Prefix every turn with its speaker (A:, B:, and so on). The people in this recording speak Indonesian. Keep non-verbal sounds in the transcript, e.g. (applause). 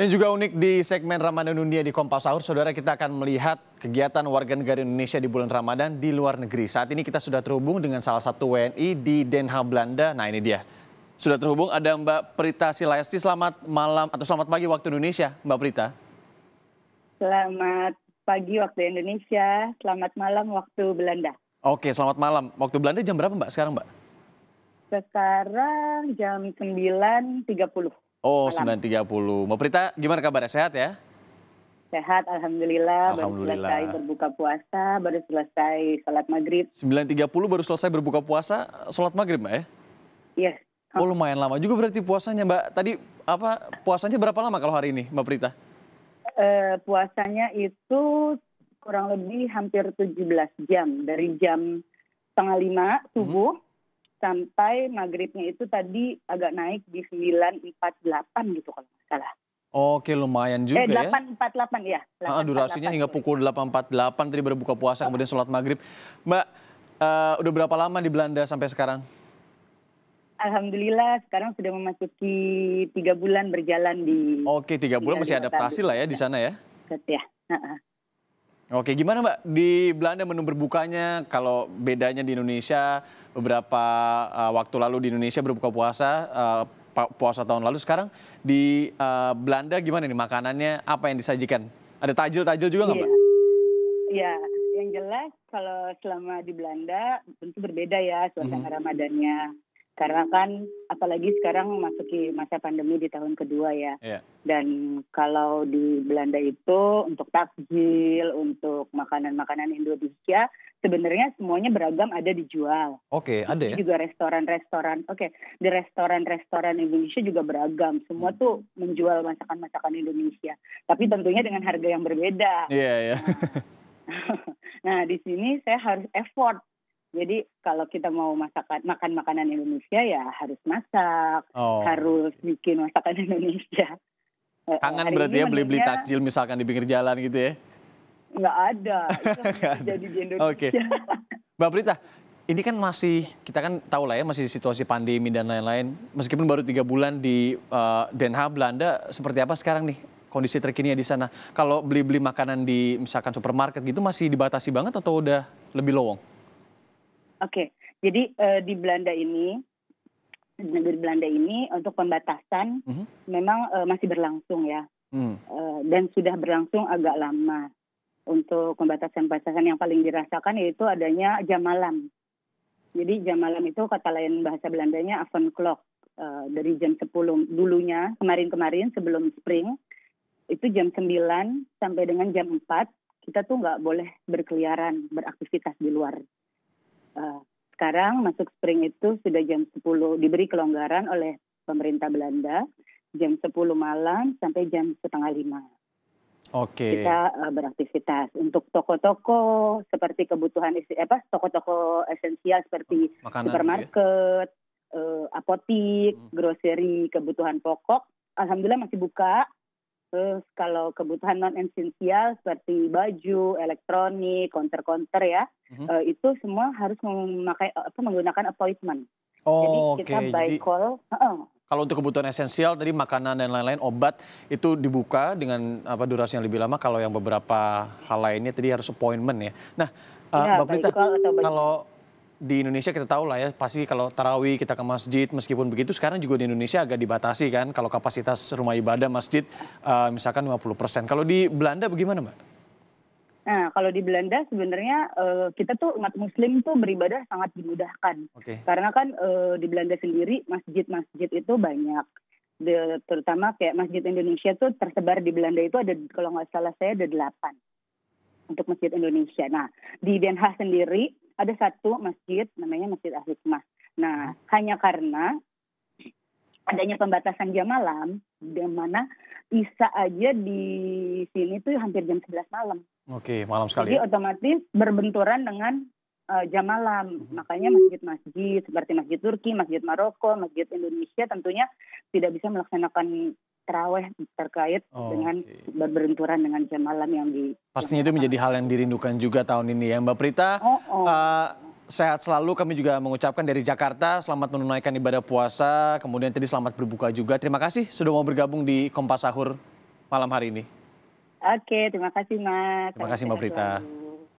A: Yang juga unik di segmen Ramadan Dunia di Kompas Sahur, saudara kita akan melihat kegiatan warga negara Indonesia di bulan Ramadan di luar negeri. Saat ini kita sudah terhubung dengan salah satu WNI di Den Haag, Belanda. Nah ini dia, sudah terhubung ada Mbak Prita Silayasti. Selamat malam atau selamat pagi waktu Indonesia, Mbak Prita.
B: Selamat pagi waktu Indonesia, selamat malam waktu Belanda.
A: Oke, selamat malam. Waktu Belanda jam berapa Mbak sekarang Mbak?
B: Sekarang jam 9.30.
A: Oh, sembilan tiga puluh. Mbak Prita, gimana kabarnya? Sehat ya?
B: Sehat, Alhamdulillah. Alhamdulillah. Baru selesai berbuka puasa, baru selesai sholat maghrib.
A: Sembilan tiga puluh, baru selesai berbuka puasa, sholat maghrib Mbak ya? Iya. Yes. Oh, lumayan lama juga berarti puasanya Mbak. Tadi apa puasanya berapa lama kalau hari ini Mbak Prita?
B: Uh, puasanya itu kurang lebih hampir tujuh belas jam. Dari jam setengah lima subuh hmm sampai maghribnya itu tadi agak naik di 9.48 gitu kalau nggak salah.
A: Oke, lumayan juga eh, 848,
B: ya. 8.48 ya. Ah, ah, durasinya hingga
A: pukul 8.48 iya. tadi berbuka puasa, oh. kemudian sholat maghrib. Mbak, uh, udah berapa lama di Belanda sampai sekarang?
B: Alhamdulillah sekarang sudah memasuki tiga bulan berjalan di.
A: Oke, tiga bulan masih adaptasi lah ya di iya. sana ya.
B: Ya. Ah,
A: Oke, gimana Mbak di Belanda menu berbukanya? Kalau bedanya di Indonesia beberapa uh, waktu lalu di Indonesia berbuka puasa uh, puasa tahun lalu sekarang di uh, Belanda gimana nih makanannya? Apa yang disajikan? Ada tajil-tajil juga nggak iya. Mbak?
B: Iya, yang jelas kalau selama di Belanda tentu berbeda ya suasana mm -hmm. Ramadannya karena kan apalagi sekarang masuki masa pandemi di tahun kedua ya. Yeah. Dan kalau di Belanda itu untuk takjil, untuk makanan-makanan Indonesia sebenarnya semuanya beragam ada dijual.
A: Oke, okay, ada ya. Juga
B: restoran-restoran. Oke, okay. di restoran-restoran Indonesia juga beragam. Semua hmm. tuh menjual masakan-masakan Indonesia. Tapi tentunya dengan harga yang berbeda. Iya,
A: yeah, iya. Yeah. nah,
B: (laughs) nah, di sini saya harus effort jadi kalau kita mau masakan makan makanan Indonesia ya harus masak, oh. harus bikin masakan (laughs) Indonesia. Eh, Kangen Hari berarti ya beli-beli takjil
A: misalkan di pinggir jalan gitu ya?
B: Nggak ada. (laughs) jadi di Oke. Okay.
A: Mbak Prita, ini kan masih kita kan tahu lah ya masih situasi pandemi dan lain-lain. Meskipun baru tiga bulan di uh, Den Haag Belanda, seperti apa sekarang nih kondisi terkini ya di sana? Kalau beli-beli makanan di misalkan supermarket gitu masih dibatasi banget atau udah lebih lowong?
B: Oke, jadi uh, di Belanda ini negeri Belanda ini untuk pembatasan mm -hmm. memang uh, masih berlangsung ya mm. uh, dan sudah berlangsung agak lama untuk pembatasan-pembatasan yang paling dirasakan yaitu adanya jam malam. Jadi jam malam itu kata lain bahasa Belandanya clock uh, dari jam 10 dulunya kemarin-kemarin sebelum spring itu jam 9 sampai dengan jam 4 kita tuh nggak boleh berkeliaran beraktivitas di luar Eh, sekarang masuk spring itu sudah jam 10 diberi kelonggaran oleh pemerintah Belanda jam 10 malam sampai jam setengah lima.
A: Oke. Okay. Kita
B: uh, beraktivitas untuk toko-toko seperti kebutuhan isi, apa toko-toko esensial seperti oh, Makanan gitu ya? supermarket, ya? uh, apotik, hmm. grocery, kebutuhan pokok, alhamdulillah masih buka Terus kalau kebutuhan non esensial seperti baju, elektronik, konter-konter ya, mm-hmm. uh, itu semua harus memakai apa menggunakan appointment.
A: Oh, Jadi kita okay. by Jadi, call. Uh-uh. Kalau untuk kebutuhan esensial tadi makanan dan lain-lain, obat itu dibuka dengan apa durasi yang lebih lama. Kalau yang beberapa hal lainnya tadi harus appointment ya. Nah, uh, ya, Mbak Prita, kalau di Indonesia kita tahu lah ya pasti kalau tarawih kita ke masjid meskipun begitu sekarang juga di Indonesia agak dibatasi kan kalau kapasitas rumah ibadah masjid uh, misalkan 50%. Kalau di Belanda bagaimana Mbak?
B: Nah, kalau di Belanda sebenarnya uh, kita tuh umat muslim tuh beribadah sangat dimudahkan. Okay. Karena kan uh, di Belanda sendiri masjid-masjid itu banyak. De, terutama kayak masjid Indonesia tuh tersebar di Belanda itu ada kalau nggak salah saya ada delapan untuk masjid Indonesia. Nah, di Den Haag sendiri ada satu masjid namanya Masjid Al Hikmah. Nah, hmm. hanya karena adanya pembatasan jam malam, di mana Isa aja di sini tuh hampir jam 11 malam.
A: Oke, malam sekali. Jadi ya?
B: otomatis berbenturan dengan uh, jam malam. hmm Makanya masjid-masjid seperti Masjid Turki, Masjid Maroko, Masjid Indonesia tentunya tidak bisa melaksanakan terawih terkait oh, dengan okay. berbenturan dengan jam malam yang di.
A: Pastinya itu menjadi hal yang dirindukan juga tahun ini ya Mbak Prita. Oh, oh. Uh, sehat selalu. Kami juga mengucapkan dari Jakarta selamat menunaikan ibadah puasa, kemudian tadi selamat berbuka juga. Terima kasih sudah mau bergabung di Kompas Sahur malam hari ini.
B: Oke, terima kasih Mas. Terima
A: kasih Mbak Prita. Selalu.